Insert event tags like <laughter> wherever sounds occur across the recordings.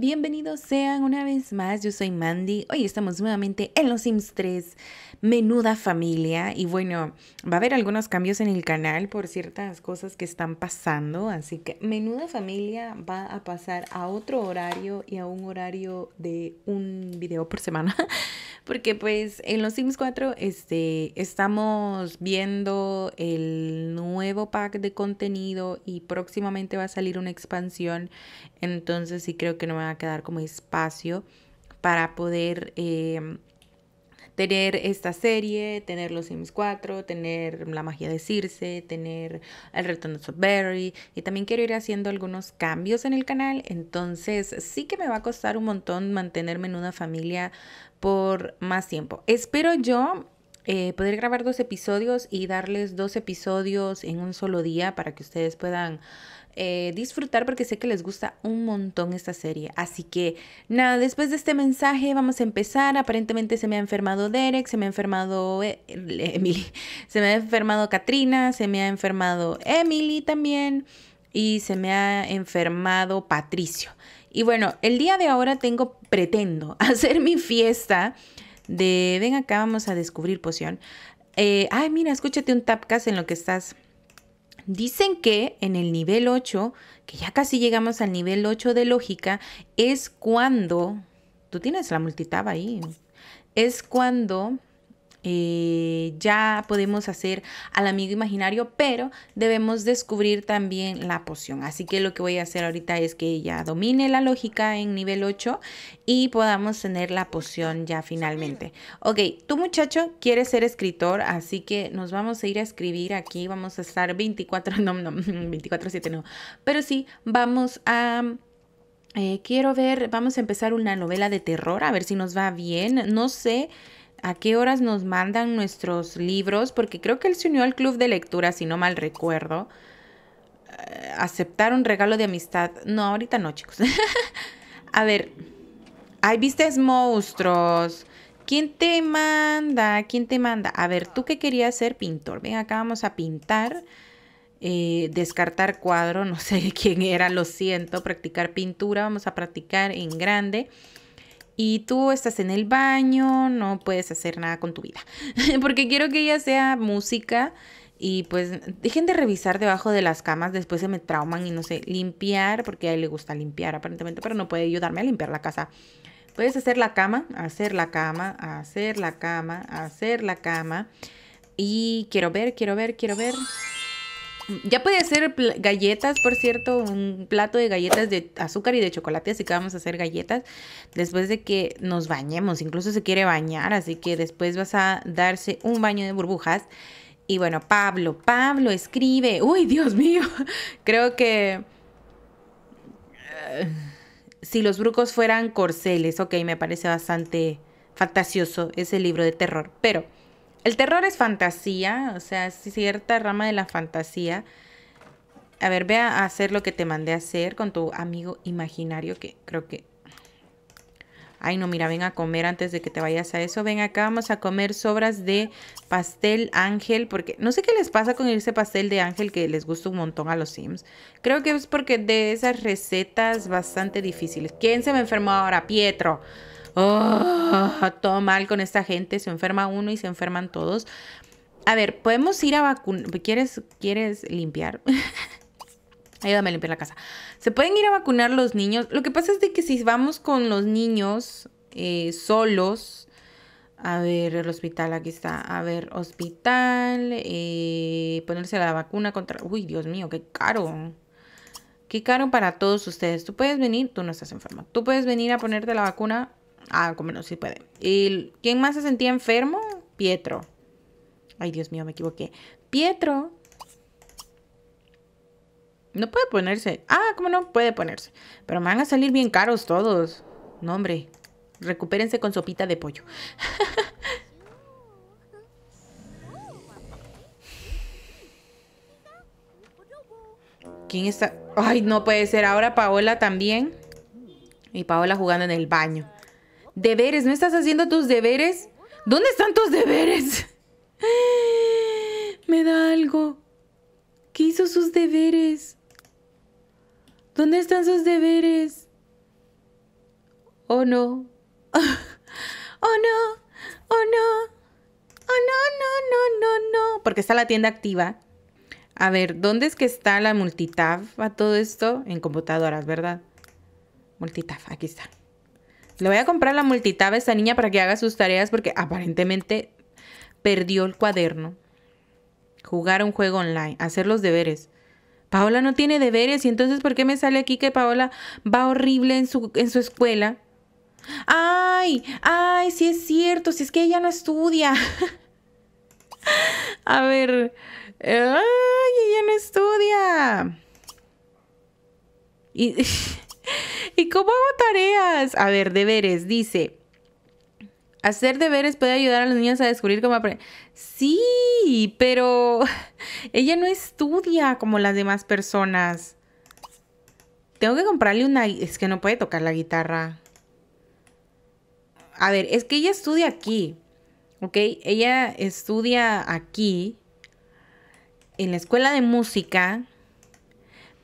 Bienvenidos sean una vez más, yo soy Mandy. Hoy estamos nuevamente en Los Sims 3 Menuda familia. Y bueno, va a haber algunos cambios en el canal por ciertas cosas que están pasando. Así que Menuda familia va a pasar a otro horario y a un horario de un video por semana. <laughs> Porque pues en los Sims 4 este, estamos viendo el nuevo pack de contenido y próximamente va a salir una expansión. Entonces sí creo que no me va a quedar como espacio para poder... Eh, tener esta serie, tener Los Sims 4, tener La magia de Circe, tener El retorno de Berry y también quiero ir haciendo algunos cambios en el canal, entonces sí que me va a costar un montón mantenerme en una familia por más tiempo. Espero yo eh, poder grabar dos episodios y darles dos episodios en un solo día para que ustedes puedan eh, disfrutar porque sé que les gusta un montón esta serie. Así que nada, después de este mensaje vamos a empezar. Aparentemente se me ha enfermado Derek, se me ha enfermado eh, <laughs> Emily, se me ha enfermado Katrina, se me ha enfermado Emily también y se me ha enfermado Patricio. Y bueno, el día de ahora tengo, pretendo <laughs> hacer mi fiesta de, ven acá, vamos a descubrir poción. Eh, ay, mira, escúchate un tapcast en lo que estás. Dicen que en el nivel 8, que ya casi llegamos al nivel 8 de lógica, es cuando... Tú tienes la multitab ahí. Es cuando eh, ya podemos hacer al amigo imaginario, pero debemos descubrir también la poción. Así que lo que voy a hacer ahorita es que ella domine la lógica en nivel 8 y podamos tener la poción ya finalmente. Ok, tú muchacho quieres ser escritor, así que nos vamos a ir a escribir aquí. Vamos a estar 24, no, no, 24, <laughs> 7 no. Pero sí, vamos a... Eh, quiero ver, vamos a empezar una novela de terror, a ver si nos va bien. No sé a qué horas nos mandan nuestros libros, porque creo que él se unió al club de lectura, si no mal recuerdo. Eh, aceptar un regalo de amistad. No, ahorita no, chicos. <laughs> a ver. ¿hay vistes monstruos. ¿Quién te manda? ¿Quién te manda? A ver, ¿tú qué querías ser pintor? Ven, acá vamos a pintar. Eh, descartar cuadro, <laughs> no sé quién era, lo siento. Practicar pintura, vamos a practicar en grande y tú estás en el baño, no puedes hacer nada con tu vida. <laughs> Porque quiero que ella sea música y pues dejen de revisar debajo de las camas, después se me trauman y no sé, limpiar, porque a él le gusta limpiar aparentemente, pero no puede ayudarme a limpiar la casa. Puedes hacer la cama, hacer la cama, hacer la cama, hacer la cama. Y quiero ver, quiero ver, quiero ver. Ya puede hacer galletas, por cierto, un plato de galletas de azúcar y de chocolate, así que vamos a hacer galletas después de que nos bañemos. Incluso se quiere bañar, así que después vas a darse un baño de burbujas. Y bueno, Pablo, Pablo escribe. Uy, Dios mío, <laughs> creo que... Eh, si los brucos fueran corceles, ok, me parece bastante fantasioso ese libro de terror, pero... El terror es fantasía, o sea, es cierta rama de la fantasía. A ver, ve a hacer lo que te mandé a hacer con tu amigo imaginario que creo que... Ay, no, mira, ven a comer antes de que te vayas a eso. Ven acá, vamos a comer sobras de pastel ángel, porque no sé qué les pasa con ese pastel de ángel que les gusta un montón a los Sims. Creo que es porque de esas recetas bastante difíciles. ¿Quién se me enfermó ahora? Pietro oh, todo mal con esta gente, se enferma uno y se enferman todos. A ver, podemos ir a vacunar. ¿Quieres, ¿Quieres limpiar? <laughs> Ayúdame a limpiar la casa. Se pueden ir a vacunar los niños. Lo que pasa es de que si vamos con los niños eh, solos. A ver, el hospital, aquí está. A ver, hospital. Eh, ponerse la vacuna contra. Uy, Dios mío, qué caro. Qué caro para todos ustedes. Tú puedes venir, tú no estás enfermo. Tú puedes venir a ponerte la vacuna Ah, como no, sí puede. ¿Y quién más se sentía enfermo? Pietro. Ay, Dios mío, me equivoqué. Pietro. No puede ponerse. Ah, como no? Puede ponerse. Pero me van a salir bien caros todos. No, hombre. Recupérense con sopita de pollo. <laughs> ¿Quién está? Ay, no puede ser. Ahora Paola también. Y Paola jugando en el baño. Deberes, ¿no estás haciendo tus deberes? ¿Dónde están tus deberes? <laughs> Me da algo. ¿Qué hizo sus deberes? ¿Dónde están sus deberes? Oh no. <laughs> oh no. Oh no. Oh no, no, no, no, no. Porque está la tienda activa. A ver, ¿dónde es que está la multitab a todo esto? En computadoras, ¿verdad? Multitab, aquí está. Le voy a comprar la multitab a esta niña para que haga sus tareas porque aparentemente perdió el cuaderno. Jugar un juego online, hacer los deberes. Paola no tiene deberes y entonces ¿por qué me sale aquí que Paola va horrible en su, en su escuela? Ay, ay, sí es cierto, si es que ella no estudia. <laughs> a ver, ay, ella no estudia. Y... <laughs> <laughs> ¿Y cómo hago tareas? A ver, deberes, dice. Hacer deberes puede ayudar a los niños a descubrir cómo aprender. Sí, pero <laughs> ella no estudia como las demás personas. Tengo que comprarle una... Es que no puede tocar la guitarra. A ver, es que ella estudia aquí. ¿Ok? Ella estudia aquí. En la escuela de música.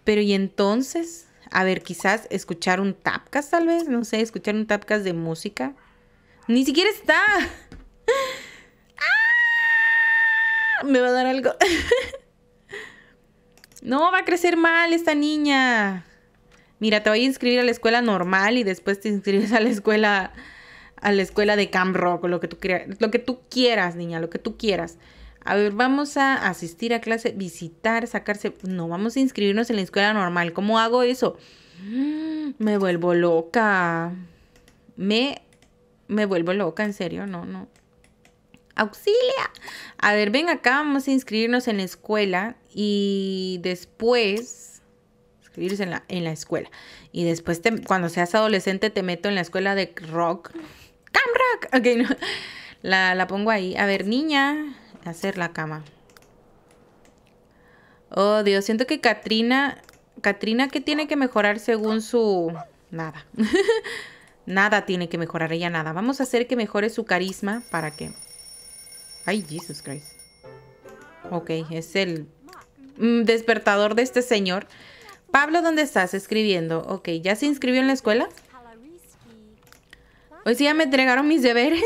Pero ¿y entonces? a ver, quizás escuchar un tapcast tal vez, no sé, escuchar un tapcast de música. Ni siquiera está. ¡Ah! Me va a dar algo. <laughs> no, va a crecer mal esta niña. Mira, te voy a inscribir a la escuela normal y después te inscribes a la escuela a la escuela de Camp Rock, lo que tú lo que tú quieras, niña, lo que tú quieras. A ver, vamos a asistir a clase, visitar, sacarse. No, vamos a inscribirnos en la escuela normal. ¿Cómo hago eso? <gasps> Me vuelvo loca. Me, me vuelvo loca, en serio, no, no. ¡Auxilia! A ver, ven acá, vamos a inscribirnos en la escuela y después. Inscribirse en la, en la escuela. Y después, cuando seas adolescente, te meto en la escuela de rock. ¡Cam rock! Ok, no. <laughs> La, la pongo ahí. A ver, niña hacer la cama. Oh, Dios, siento que Katrina... Katrina, ¿qué tiene que mejorar según su...? Nada. <laughs> nada tiene que mejorar, ella nada. Vamos a hacer que mejore su carisma para que... Ay, Jesus Christ. Ok, es el mm, despertador de este señor. Pablo, ¿dónde estás? Escribiendo. Ok, ¿ya se inscribió en la escuela? Hoy sí ya me entregaron mis deberes.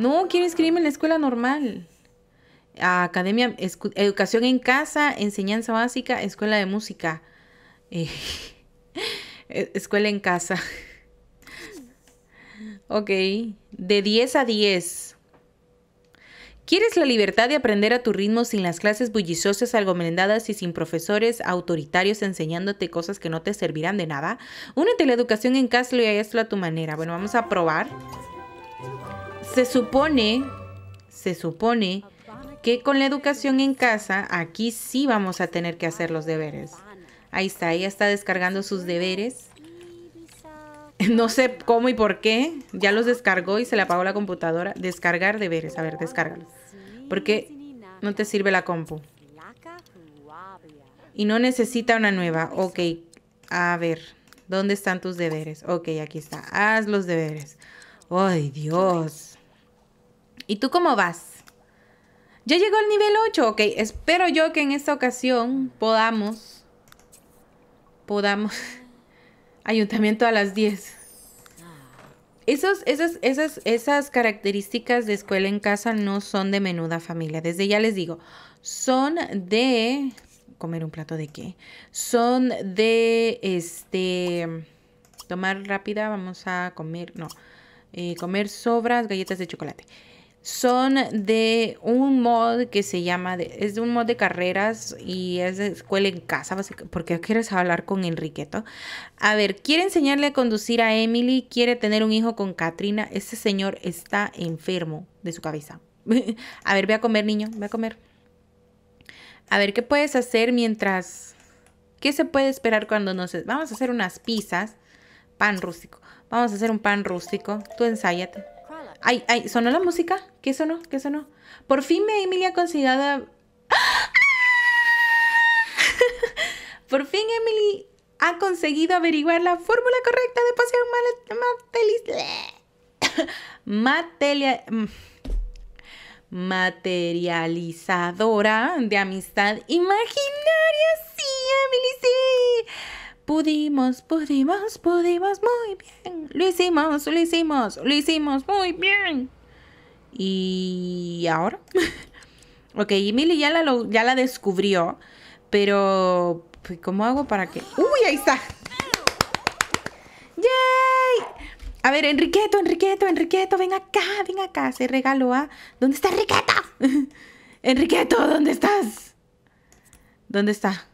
No, quiero inscribirme en la escuela normal. academia, educación en casa, enseñanza básica, escuela de música. <laughs> Eh, escuela en casa. <laughs> Ok, de 10 a 10. ¿Quieres la libertad de aprender a tu ritmo sin las clases bulliciosas, algomendadas y sin profesores autoritarios enseñándote cosas que no te servirán de nada? Únete a la educación en casa y hazlo a tu manera. Bueno, vamos a probar. Se supone, se supone que con la educación en casa, aquí sí vamos a tener que hacer los deberes. Ahí está, ella está descargando sus deberes. No sé cómo y por qué. Ya los descargó y se le apagó la computadora. Descargar deberes. A ver, descárgalo. Porque no te sirve la compu. Y no necesita una nueva. Ok. A ver. ¿Dónde están tus deberes? Ok, aquí está. Haz los deberes. ¡Ay, Dios! ¿Y tú cómo vas? Ya llegó al nivel 8, ok. Espero yo que en esta ocasión podamos... Podamos... <laughs> Ayuntamiento a las 10. Esos, esas, esas, esas características de escuela en casa no son de menuda familia. Desde ya les digo, son de... ¿Comer un plato de qué? Son de... Este... Tomar rápida, vamos a comer... No. Eh, comer sobras, galletas de chocolate son de un mod que se llama, de, es de un mod de carreras y es de escuela en casa, porque quieres hablar con Enriqueto. A ver, quiere enseñarle a conducir a Emily, quiere tener un hijo con Katrina. Este señor está enfermo de su cabeza. <laughs> a ver, ve a comer, niño, ve a comer. A ver, ¿qué puedes hacer mientras... ¿Qué se puede esperar cuando nos... Vamos a hacer unas pizzas, pan rústico. Vamos a hacer un pan rústico. Tú ensáyate. Ay, ay, ¿sonó la música? ¿Qué sonó? ¿Qué sonó? Por fin me Emilia conseguido. ¡Ah! <laughs> Por fin Emily ha conseguido averiguar la fórmula correcta de pasión materia <laughs> mm, materializadora de amistad imaginaria. Sí, Emily, sí. Pudimos, pudimos, pudimos muy bien. Lo hicimos, lo hicimos, lo hicimos muy bien. ¿Y ahora? <laughs> ok, Emily ya la, ya la descubrió, pero pues, ¿cómo hago para que...? ¡Uy, ahí está! ¡Yay! A ver, Enriqueto, Enriqueto, Enriqueto, ven acá, ven acá. Se regaló a... ¿Dónde está Enriqueta? <laughs> Enriqueto, ¿dónde estás? ¿Dónde está?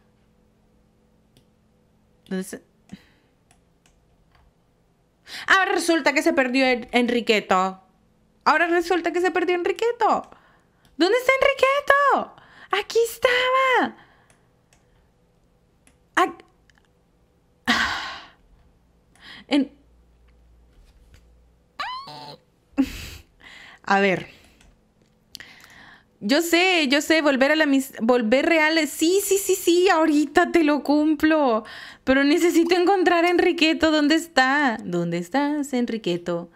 Ahora resulta que se perdió Enriqueto. Ahora resulta que se perdió Enriqueto. ¿Dónde está Enriqueto? Aquí estaba. <sighs> <laughs> A ver. Yo sé, yo sé, volver a la mis volver reales. Sí, sí, sí, sí, ahorita te lo cumplo. Pero necesito encontrar a Enriqueto. ¿Dónde está? ¿Dónde estás, Enriqueto?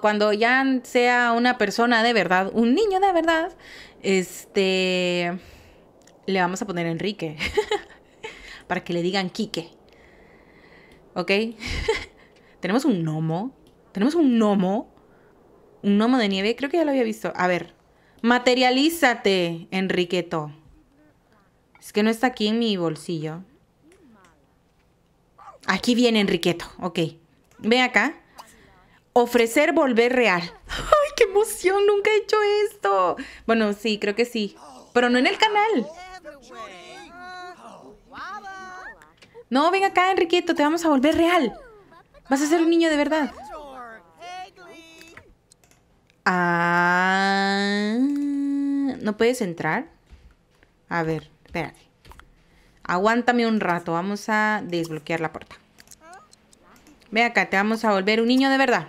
cuando ya sea una persona de verdad, un niño de verdad, este. Le vamos a poner Enrique. <laughs> para que le digan Quique. ¿Ok? <laughs> Tenemos un gnomo. Tenemos un gnomo. Un gnomo de nieve. Creo que ya lo había visto. A ver, Materialízate, Enriqueto. Es que no está aquí en mi bolsillo. Aquí viene Enriqueto. Ok. Ven acá. Ofrecer volver real. ¡Ay, qué emoción! Nunca he hecho esto. Bueno, sí, creo que sí. Pero no en el canal. No, ven acá, Enriqueto. Te vamos a volver real. Vas a ser un niño de verdad. Ah, ¿no puedes entrar? A ver, espérate. Aguántame un rato, vamos a desbloquear la puerta. Ve acá, te vamos a volver un niño de verdad.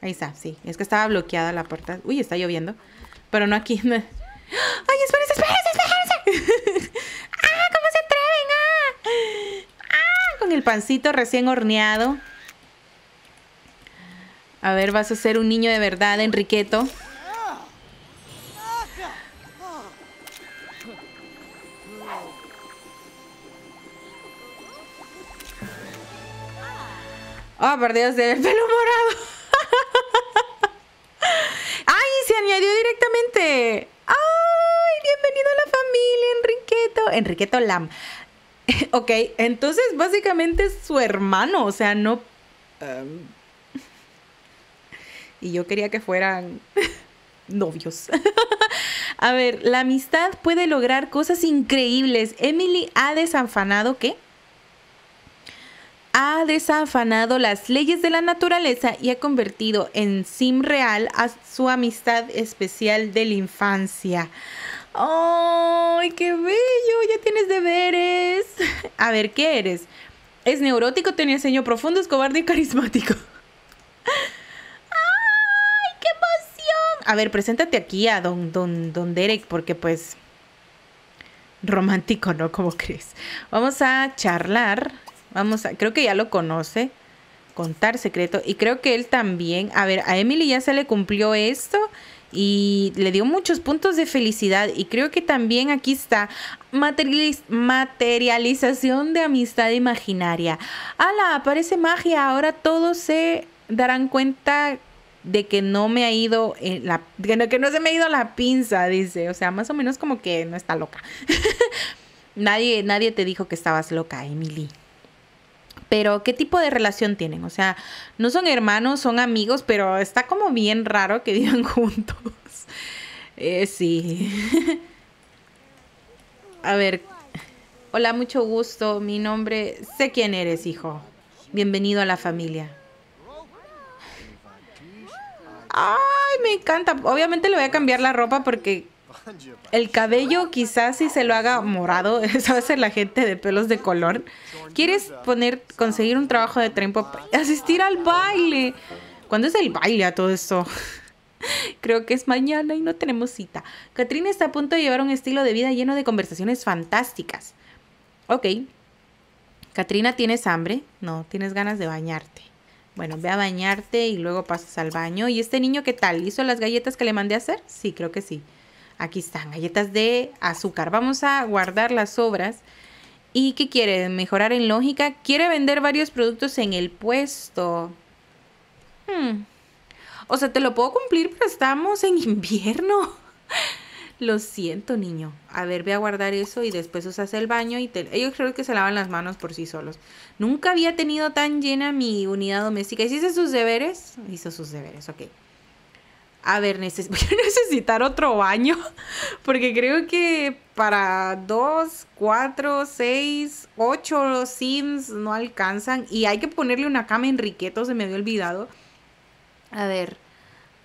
Ahí está, sí. Es que estaba bloqueada la puerta. Uy, está lloviendo. Pero no aquí. <laughs> ¡Ay, espérense, espérense, espérense! <laughs> ¡Ah, cómo se atreven! Ah, ¡Ah! Con el pancito recién horneado. A ver, vas a ser un niño de verdad, Enriqueto. Oh, por Dios, del pelo morado. <laughs> ¡Ay, se añadió directamente! ¡Ay, bienvenido a la familia, Enriqueto! Enriqueto Lam. <laughs> ok, entonces básicamente es su hermano, o sea, no... Em, y yo quería que fueran <laughs> novios. A ver, la amistad puede lograr cosas increíbles. Emily ha desafanado qué? Ha desafanado las leyes de la naturaleza y ha convertido en sim real a su amistad especial de la infancia. ¡Ay, qué bello! Ya tienes deberes. <laughs> A ver, ¿qué eres? Es neurótico, tenía sueño profundo, es cobarde y carismático. <laughs> a ver, preséntate aquí a don, don, Derek, porque pues romántico, ¿no? ¿Cómo crees? Vamos a charlar. Vamos a, creo que ya lo conoce. Contar secreto. Y creo que él también. A ver, a Emily ya se le cumplió esto. Y le dio muchos puntos de felicidad. Y creo que también aquí está materialización de amistad imaginaria. ¡Hala! Aparece magia. Ahora todos se darán cuenta de que no me ha ido eh, la que no, se me ha ido la pinza, dice, o sea, más o menos como que no está loca. <laughs> nadie nadie te dijo que estabas loca, Emily. Pero ¿qué tipo de relación tienen? O sea, no son hermanos, son amigos, pero está como bien raro que <laughs> vivan juntos. eh, sí. <laughs> A ver. Hola, mucho gusto. Mi nombre, sé quién eres, hijo. Bienvenido a la familia. Ay, me encanta. Obviamente le voy a cambiar la ropa porque el cabello quizás si se lo haga morado, <laughs> eso la gente de pelos de color. ¿Quieres poner, conseguir un trabajo de para Asistir al baile. ¿Cuándo es el baile a todo esto? <laughs> Creo que es mañana y no tenemos cita. Katrina está a punto de llevar un estilo de vida lleno de conversaciones fantásticas. Ok. Katrina, ¿tienes hambre? No, tienes ganas de bañarte. Bueno, ve a bañarte y luego pasas al baño. ¿Y este niño qué tal? ¿Hizo las galletas que le mandé a hacer? Sí, creo que sí. Aquí están, galletas de azúcar. Vamos a guardar las sobras. ¿Y qué quiere? ¿Mejorar en lógica? Quiere vender varios productos en el puesto. Hmm. O sea, te lo puedo cumplir, pero estamos en invierno. Lo siento, niño. A ver, ve a guardar eso y después os hace el baño y ellos creo que se lavan las manos por sí solos. Nunca había tenido tan llena mi unidad doméstica. ¿Hiciste sus deberes? Hizo sus deberes, ok. A ver, <laughs> voy a necesitar otro baño <laughs> porque creo que para dos, cuatro, seis, ocho sims no alcanzan y hay que ponerle una cama Enriqueto, se me había olvidado. A ver,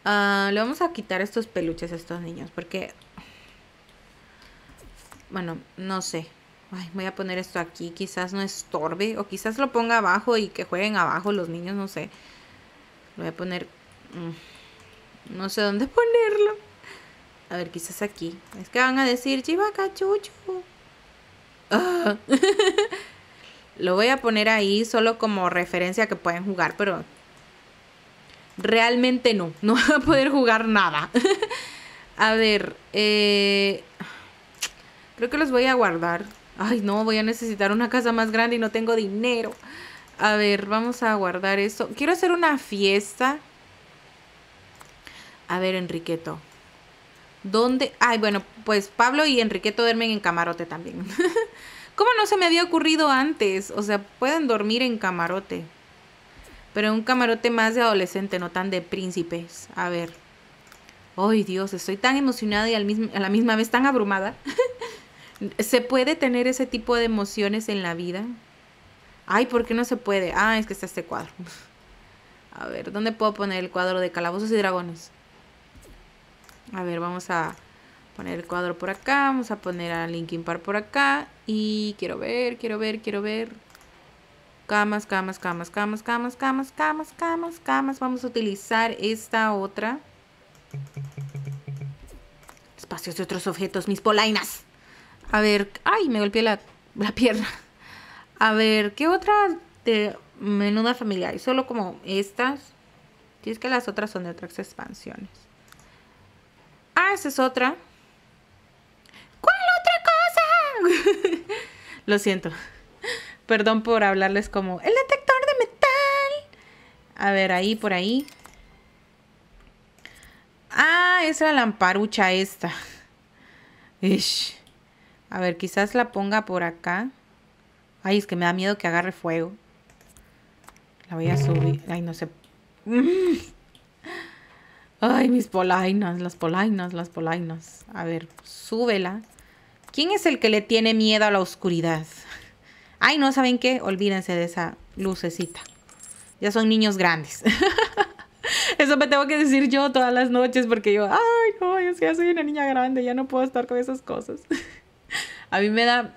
ah, le vamos a quitar estos peluches a estos niños porque bueno, no sé. voy a poner esto aquí, quizás no estorbe. O quizás lo ponga abajo y que jueguen abajo los niños, no sé. Lo voy a poner... Mm, no sé dónde <laughs> ponerlo. A ver, quizás aquí. Es que van a decir, chivaca, chucho. <laughs> lo voy a poner ahí solo como referencia que pueden jugar, pero realmente no, <laughs> no va a poder jugar nada. a ver, eh, Creo que los voy a guardar. Ay, no, voy a necesitar una casa más grande y no tengo dinero. A ver, vamos a guardar eso Quiero hacer una fiesta. A ver, Enriqueto. ¿Dónde? Ay, bueno, pues Pablo y Enriqueto duermen en camarote también. <laughs> ¿Cómo no se me había ocurrido antes? O sea, pueden dormir en camarote. Pero en un camarote más de adolescente, no tan de príncipes. A ver. Ay, Dios, estoy tan emocionada y al a la misma vez tan abrumada. <laughs> ¿Se puede tener ese tipo de emociones en la vida? Ay, ¿por qué no se puede? Ah, es que está este cuadro. <laughs> A ver, ¿dónde puedo poner el cuadro de calabozos y dragones? A ver, vamos a poner el cuadro por acá. Vamos a poner a Linkin Park por acá. Y quiero ver, quiero ver, quiero ver. Camas, camas, camas, camas, camas, camas, camas, camas, camas. Vamos a utilizar esta otra. Espacios de otros objetos, mis polainas. A ver, ay, me golpeé la, pierna. A ver, ¿qué otra de menuda familia Solo como estas. Y es que las otras son de otras expansiones. Ah, esa es otra. ¿Cuál otra cosa? <laughs> Lo siento. Perdón por hablarles como el detector de metal. A ver, ahí, por ahí. Ah, la lamparucha esta. Ish. A ver, quizás la ponga por acá. Ay, es que me da miedo que agarre fuego. La voy a subir. Ay, no sé. <laughs> Ay, mis polainas, las polainas, las polainas. A ver, súbela. ¿Quién es el que le tiene miedo a la oscuridad? <laughs> Ay, no, ¿saben qué? Olvídense de esa lucecita. Ya son niños grandes. <laughs> Eso me tengo que decir yo todas las noches porque yo, ay, no, yo ya soy una niña grande, ya no puedo estar con esas cosas. A mí me da...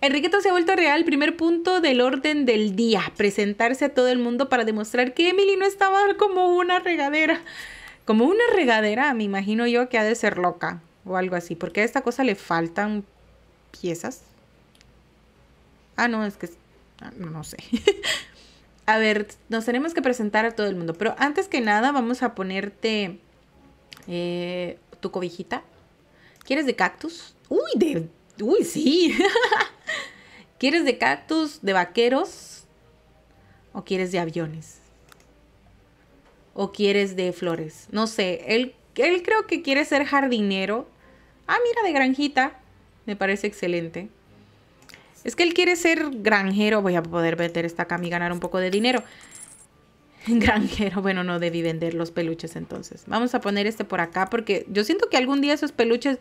Enriqueto se ha vuelto real, primer punto del orden del día, presentarse a todo el mundo para demostrar que Emily no estaba como una regadera. Como una regadera, me imagino yo que ha de ser loca o algo así, porque a esta cosa le faltan piezas. Ah, no, es que... Ah, no sé. <laughs> a ver, nos tenemos que presentar a todo el mundo, pero antes que nada vamos a ponerte eh, tu cobijita. ¿Quieres de cactus? Uy, de Uy, sí. <laughs> ¿Quieres de cactus, de vaqueros? ¿O quieres de aviones? ¿O quieres de flores? No sé, él, él creo que quiere ser jardinero. Ah, mira, de granjita. Me parece excelente. Es que él quiere ser granjero. Voy a poder vender esta cama y ganar un poco de dinero. <laughs> Granjero, bueno, no debí vender los peluches entonces. Vamos a poner este por acá porque yo siento que algún día esos peluches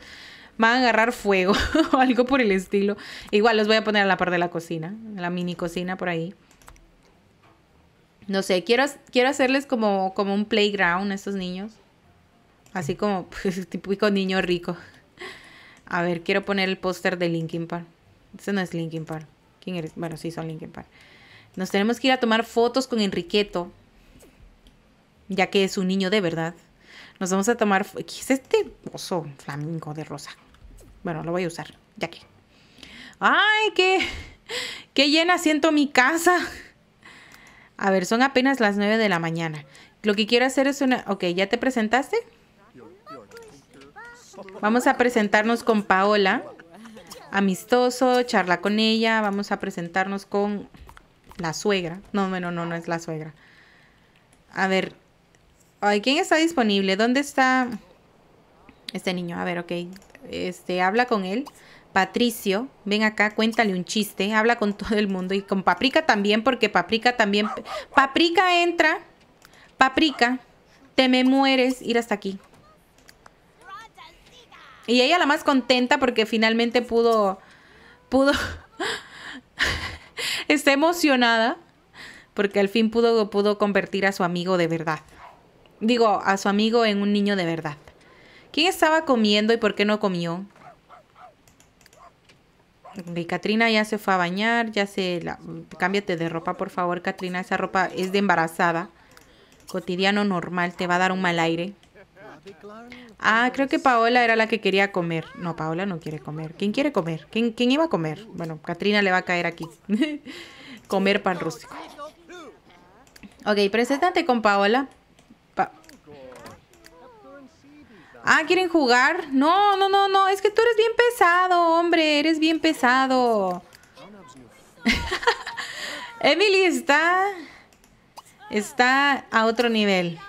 van a agarrar fuego <laughs> o algo por el estilo. Igual los voy a poner a la par de la cocina, la mini cocina por ahí. No sé, quiero, quiero hacerles como, como un playground a estos niños. Así como <laughs> pues, típico niño rico. A ver, quiero poner el póster de Linkin Park. Ese no es Linkin Park. ¿Quién eres? Bueno, sí, son Linkin Park. Nos tenemos que ir a tomar fotos con Enriqueto. Ya que es un niño de verdad. Nos vamos a tomar. ¿Qué es este oso flamingo de rosa? Bueno, lo voy a usar, ya que. ¡Ay, qué, qué llena siento mi casa! A ver, son apenas las 9 de la mañana. Lo que quiero hacer es una... Ok, ¿ya te presentaste? Vamos a presentarnos con Paola. Amistoso, charla con ella. Vamos a presentarnos con la suegra. No, no, no, no es la suegra. A ver. ¿quién está disponible? ¿Dónde está este niño? A ver, ok este, habla con él. Patricio, ven acá, cuéntale un chiste, habla con todo el mundo y con Paprika también, porque Paprika también... Paprika entra, Paprika, te me mueres ir hasta aquí. Y ella la más contenta porque finalmente pudo, pudo, <laughs> está emocionada porque al fin pudo, pudo convertir a su amigo de verdad. Digo, a su amigo en un niño de verdad. ¿Quién estaba comiendo y por qué no comió? Ok, Katrina ya se fue a bañar, ya se... Cámbiate de ropa, por favor, Katrina. Esa ropa es de embarazada. Cotidiano normal, te va a dar un mal aire. Ah, creo que Paola era la que quería comer. No, Paola no quiere comer. ¿Quién quiere comer? ¿Quién, quién iba a comer? Bueno, Katrina le va a caer aquí. <laughs> comer pan rústico. Ok, preséntate con Paola. Ah, ¿quieren jugar? No, no, no, no. Es que tú eres bien pesado, hombre. Eres bien pesado. <laughs> Emily está... Está a otro nivel.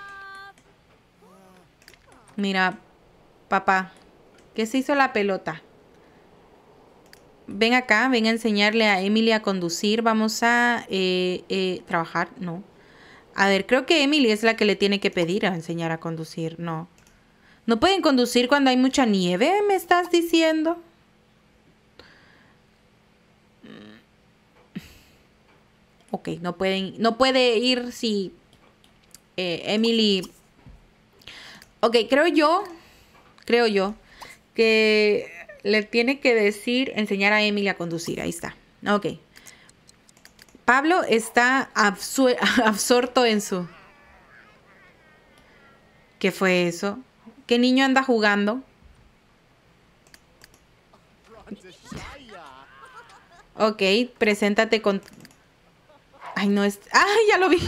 Mira, papá. ¿Qué se hizo la pelota? Ven acá, ven a enseñarle a Emily a conducir. Vamos a eh, eh, trabajar. No. A ver, creo que Emily es la que le tiene que pedir a enseñar a conducir. No. No pueden conducir cuando hay mucha nieve, me estás diciendo. Mm. Ok, no pueden, no puede ir si eh, Emily. Ok, creo yo, creo yo que le tiene que decir, enseñar a Emily a conducir. Ahí está. Ok. Pablo está <laughs> absorto en su. ¿Qué fue eso? ¿Qué niño anda jugando? Ok, preséntate con... Ay, no, es... ¡Ay, ya lo vi!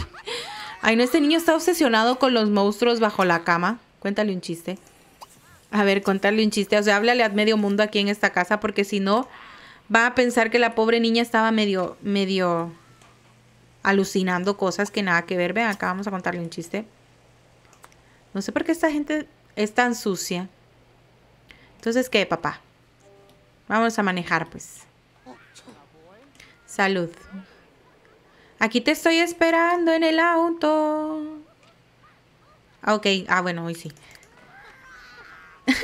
Ay, no, este niño está obsesionado con los monstruos bajo la cama. Cuéntale un chiste. A ver, cuéntale un chiste. O sea, háblale a medio mundo aquí en esta casa porque si no, va a pensar que la pobre niña estaba medio, medio alucinando cosas que nada que ver. Ven acá, vamos a contarle un chiste. No sé por qué esta gente es tan sucia. Entonces, ¿qué, papá? Vamos a manejar, pues. Salud. Aquí te estoy esperando en el auto. Ah, ok, ah, bueno, hoy sí.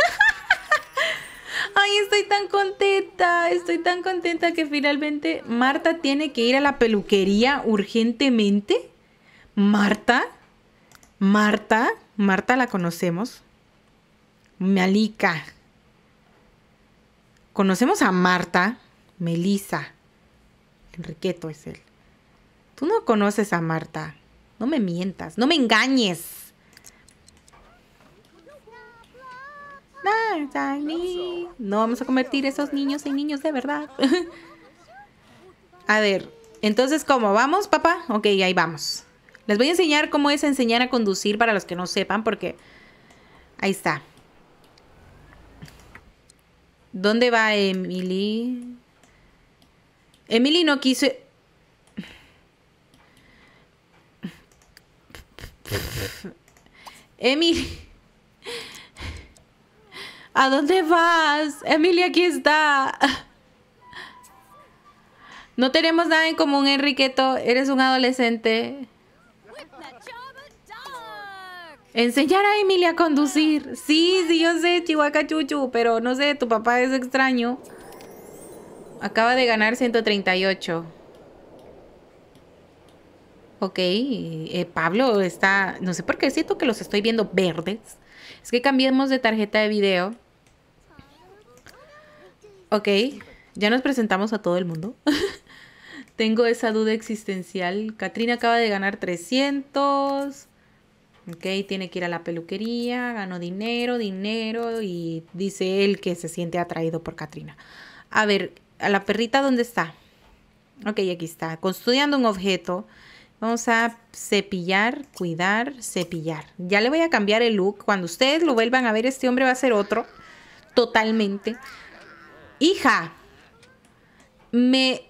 <laughs> Ay, estoy tan contenta, estoy tan contenta que finalmente Marta tiene que ir a la peluquería urgentemente. Marta, Marta, Marta la conocemos. Malika. Conocemos a Marta, Melisa. Enriqueto es él. Tú no conoces a Marta. No me mientas, no me engañes. No vamos a convertir esos niños en niños de verdad. <laughs> a ver, entonces, ¿cómo vamos, papá? Ok, ahí vamos. Les voy a enseñar cómo es enseñar a conducir para los que no sepan, porque ahí está. ¿Dónde va Emily? Emily no quiso... Emily... ¿A dónde vas? Emily aquí está. No tenemos nada en común, Enriqueto. Eres un adolescente. Enseñar a Emilia a conducir. Sí, sí, yo sé, Chihuahua Chuchu, pero no sé, tu papá es extraño. Acaba de ganar 138. Ok, eh, Pablo está... No sé por qué siento que los estoy viendo verdes. Es que cambiemos de tarjeta de video. Ok, ya nos presentamos a todo el mundo. <laughs> Tengo esa duda existencial. Katrina acaba de ganar 300. ¿ok? Tiene que ir a la peluquería, ganó dinero, dinero y dice él que se siente atraído por Katrina. A ver, ¿a la perrita dónde está? Ok, aquí está. Construyendo un objeto. Vamos a cepillar, cuidar, cepillar. Ya le voy a cambiar el look. Cuando ustedes lo vuelvan a ver, este hombre va a ser otro. Totalmente. Hija, me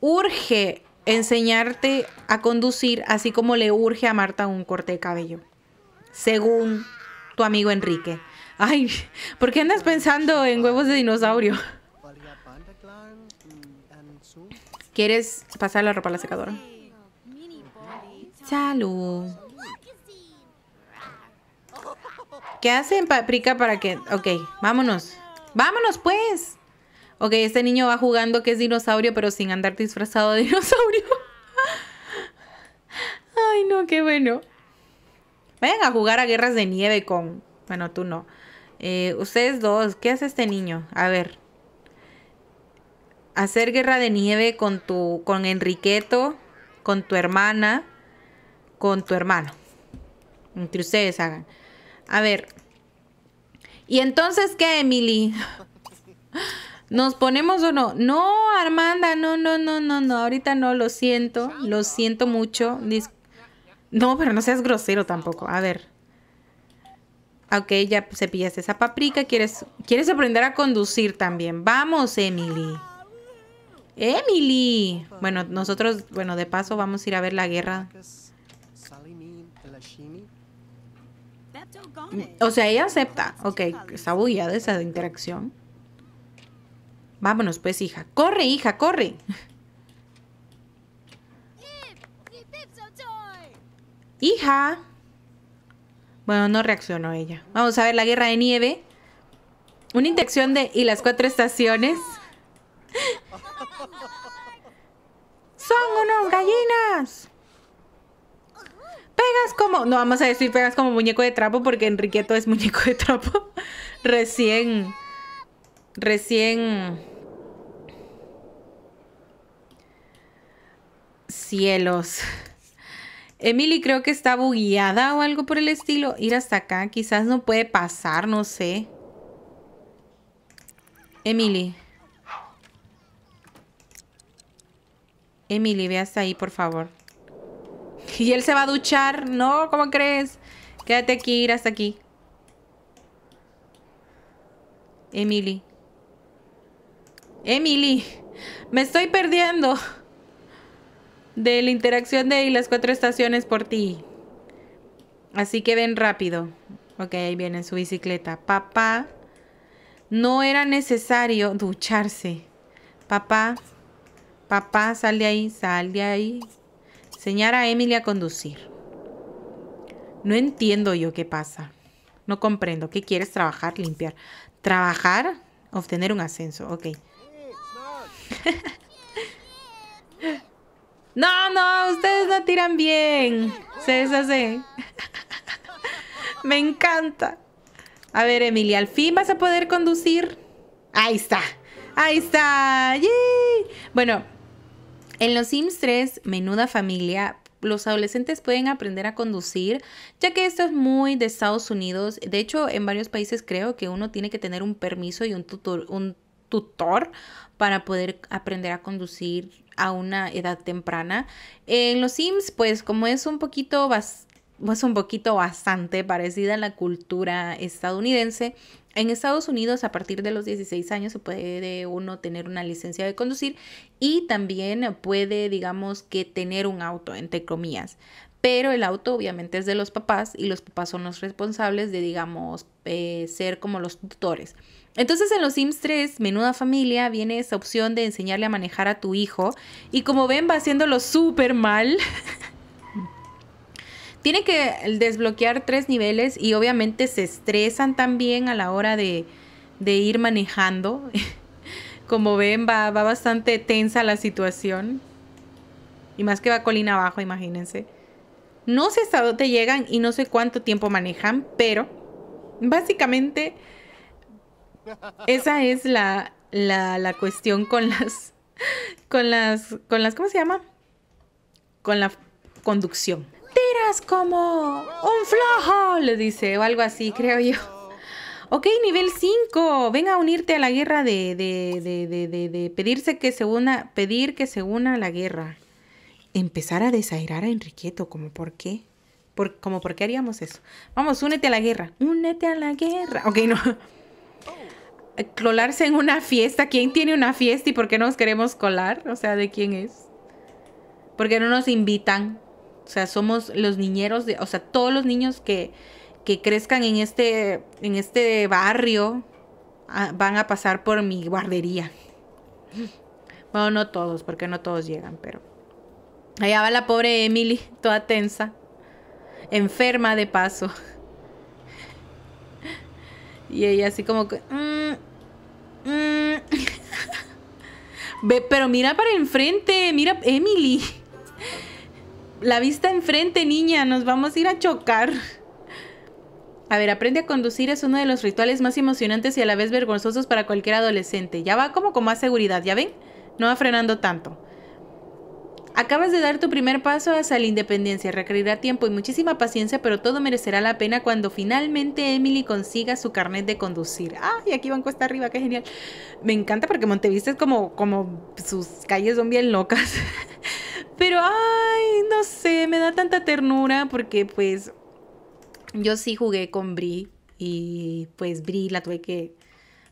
urge enseñarte a conducir así como le urge a Marta un corte de cabello, según tu amigo Enrique. Ay, ¿por qué andas pensando en huevos de dinosaurio? ¿Quieres pasar la ropa a la secadora? Salud. ¿Qué hacen, Paprika, para que...? Ok, vámonos. ¡Vámonos, pues! Ok, este niño va jugando que es dinosaurio, pero sin andar disfrazado de <laughs> dinosaurio. Ay, no, qué bueno. Vayan a jugar a guerras de nieve con... Bueno, tú no. Eh, ustedes dos, ¿qué hace este niño? A ver. Hacer guerra de nieve con tu... Con Enriqueto, con tu hermana, con tu hermano. Entre ustedes hagan. A ver. ¿Y entonces qué, Emily? <laughs> ¿Nos ponemos o no? No, Armanda, no, no, no, no, no. Ahorita no, lo siento. Lo siento mucho. no, pero no seas grosero tampoco. A ver. Ok, ya cepillaste esa paprika. ¿Quieres, quieres aprender a conducir también. Vamos, Emily. Emily. Bueno, nosotros, bueno, de paso vamos a ir a ver la guerra. O sea, ella acepta. Ok, está bullada esa interacción. Vámonos pues, hija. Corre, hija, corre. hija. Bueno, no reaccionó ella. Vamos a ver la guerra de nieve. Una interacción de... Y las cuatro estaciones. Son unos gallinas. Pegas como... No, vamos a decir pegas como muñeco de trapo porque Enriqueto es muñeco de trapo. <laughs> Recién recién... Cielos. Emily creo que está bugueada o algo por el estilo. Ir hasta acá, quizás no puede pasar, no sé. Emily. Emily, ve hasta ahí, por favor. <laughs> Y él se va a duchar. No, ¿cómo crees? Quédate aquí, ir hasta aquí. Emily. Emily, me estoy perdiendo de la interacción de las cuatro estaciones por ti. Así que ven rápido. Ok, ahí viene su bicicleta. Papá, no era necesario ducharse. Papá, papá, sal de ahí, sal de ahí. Enseñar a Emily a conducir. No entiendo yo qué pasa. No comprendo. ¿Qué quieres trabajar, limpiar? ¿Trabajar? Obtener un ascenso. Ok no, no, ustedes no tiran bien. Se deshace. Me encanta. A ver, Emilia, ¿al fin vas a poder conducir? Ahí está. Ahí está. ¡Yay! Bueno, en los Sims 3, menuda familia, los adolescentes pueden aprender a conducir, ya que esto es muy de Estados Unidos. De hecho, en varios países creo que uno tiene que tener un permiso y un tutor, tutor para poder aprender a conducir a una edad temprana. En los Sims, pues como es un poquito, es un poquito bastante parecida a la cultura estadounidense, en Estados Unidos, a partir de los 16 años, se puede uno tener una licencia de conducir y también puede, digamos, que tener un auto, entre comillas. Pero el auto obviamente es de los papás y los papás son los responsables de, digamos, eh, ser como los tutores. Entonces en los Sims 3, menuda familia, viene esa opción de enseñarle a manejar a tu hijo. Y como ven, va haciéndolo súper mal. <laughs> Tiene que desbloquear tres niveles y obviamente se estresan también a la hora de, ir manejando. <laughs> como ven, va, va bastante tensa la situación. Y más que va colina abajo, imagínense. No sé hasta dónde llegan y no sé cuánto tiempo manejan, pero básicamente esa es la, cuestión con las, con las, con las, ¿cómo se llama? Con la conducción. eras como un flojo, le dice, o algo así, creo yo. Ok, nivel 5. Ven a unirte a la guerra de, de, pedirse que se una, pedir que se una a la guerra. Empezar a desairar a Enriqueto, como por qué. Por, como por qué haríamos eso. Vamos, únete a la guerra. Únete a la guerra. Ok, no colarse en una fiesta. ¿Quién tiene una fiesta y por qué nos queremos colar? O sea, ¿de quién es? ¿Por qué no nos invitan? O sea, somos los niñeros de, o sea, todos los niños que, crezcan en este, en este barrio ah, van a pasar por mi guardería. Bueno, no todos, porque no todos llegan, pero. Allá va la pobre Emily, toda tensa. Enferma de paso. <laughs> Y ella así como que. Mm, pero mira para enfrente, mira, Emily. La vista enfrente, niña, nos vamos a ir a chocar. A ver, aprende a conducir es uno de los rituales más emocionantes y a la vez vergonzosos para cualquier adolescente. Ya va como con más seguridad, ¿ya ven? No va frenando tanto. Acabas de dar tu primer paso hacia la independencia. Requerirá tiempo y muchísima paciencia, pero todo merecerá la pena cuando finalmente Emily consiga su carnet de conducir. ¡Ah! Y aquí van cuesta arriba, qué genial. Me encanta porque Montevideo es como, como sus calles son bien locas. <laughs> Pero, ay, no sé, me da tanta ternura porque pues yo sí jugué con Brie y pues Bri la tuve que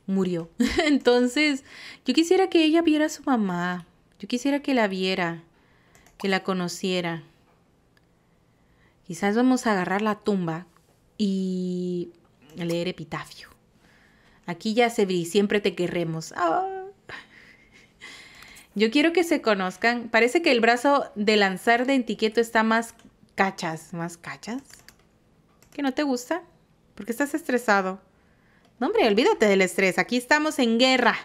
murió. <laughs> Entonces, yo quisiera que ella viera a su mamá. Yo quisiera que la viera que la conociera. Quizás vamos a agarrar la tumba y leer epitafio. Aquí ya se vi, siempre te querremos. Ah. Yo quiero que se conozcan. Parece que el brazo de lanzar de etiqueto está más cachas, más cachas. ¿Que no te gusta? Porque estás estresado. No, hombre, olvídate del estrés. Aquí estamos en guerra.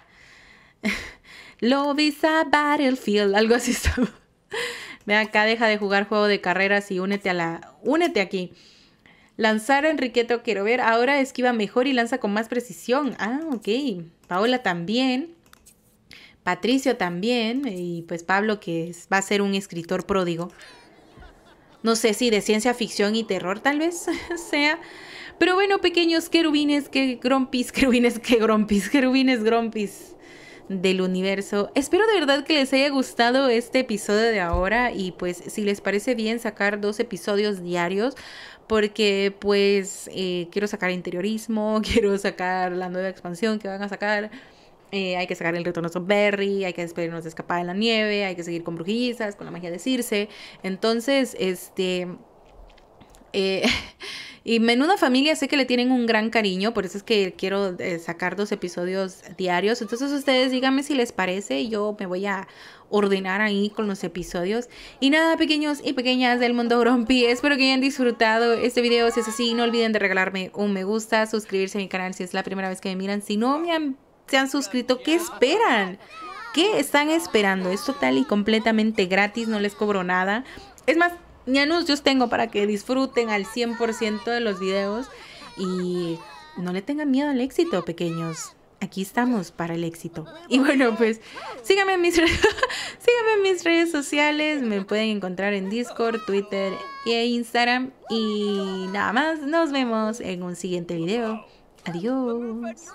<laughs> Love is a battlefield. Algo así está Ve acá, deja de jugar juego de carreras y únete a la. Únete aquí. Lanzar a Enriqueto quiero ver. Ahora esquiva mejor y lanza con más precisión. Ah, ok. Paola también. Patricio también. Y pues Pablo, que va a ser un escritor pródigo. No sé si de ciencia ficción y terror tal vez <laughs> sea. Pero bueno, pequeños querubines, que grompis, <laughs> querubines, que grompis, querubines, grompis del universo. Espero de verdad que les haya gustado este episodio de ahora y pues si les parece bien sacar dos episodios diarios porque pues eh, quiero sacar interiorismo, <laughs> quiero sacar la nueva expansión que van a sacar. Eh, hay que sacar el retorno a Berry, hay que despedirnos de Escapada en la Nieve, hay que seguir con Brujillizas, con la magia de Circe. Entonces, este, eh, <laughs> y Menuda Familia sé que le tienen un gran cariño, por eso es que quiero eh, sacar dos episodios diarios. Entonces ustedes díganme si les parece, yo me voy a ordenar ahí con los episodios. Y nada, pequeños y pequeñas del mundo Grumpy, espero que hayan disfrutado este video. Si es así, no olviden de regalarme un me gusta, suscribirse a mi canal si es la primera vez que me miran. Si no me han, se han suscrito, ¿qué esperan? ¿Qué están esperando? Es total y completamente gratis, no les cobro nada. Es más, ni anuncios tengo para que disfruten al 100% de los videos y no le tengan miedo al éxito, pequeños. Aquí estamos para el éxito. Y bueno, pues síganme en mis, <laughs> síganme en mis redes sociales. Me pueden encontrar en Discord, Twitter e Instagram. Y nada más, nos vemos en un siguiente video. Adiós.